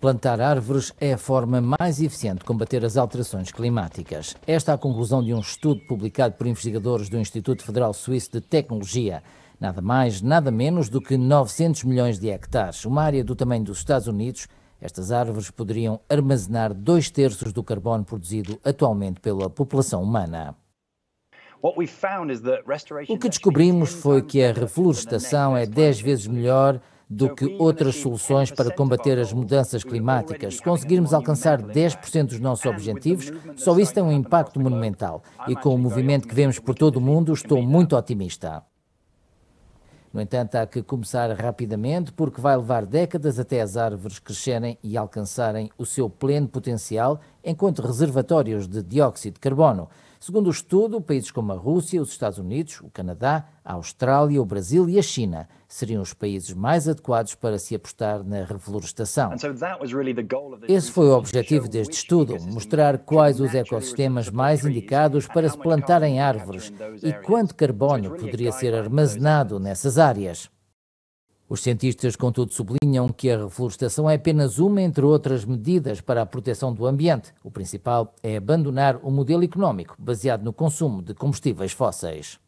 Plantar árvores é a forma mais eficiente de combater as alterações climáticas. Esta é a conclusão de um estudo publicado por investigadores do Instituto Federal Suíço de Tecnologia. Nada mais, nada menos do que 900 milhões de hectares, uma área do tamanho dos Estados Unidos. Estas árvores poderiam armazenar dois terços do carbono produzido atualmente pela população humana. O que descobrimos foi que a reflorestação é 10 vezes melhor do que outras soluções para combater as mudanças climáticas. Se conseguirmos alcançar 10% dos nossos objetivos, só isso tem um impacto monumental. E com o movimento que vemos por todo o mundo, estou muito otimista. No entanto, há que começar rapidamente, porque vai levar décadas até as árvores crescerem e alcançarem o seu pleno potencial enquanto reservatórios de dióxido de carbono. Segundo o estudo, países como a Rússia, os Estados Unidos, o Canadá, a Austrália, o Brasil e a China seriam os países mais adequados para se apostar na reflorestação. Esse foi o objetivo deste estudo: mostrar quais os ecossistemas mais indicados para se plantarem árvores e quanto carbono poderia ser armazenado nessas áreas. Os cientistas, contudo, sublinham que a reflorestação é apenas uma entre outras medidas para a proteção do ambiente. O principal é abandonar o modelo económico baseado no consumo de combustíveis fósseis.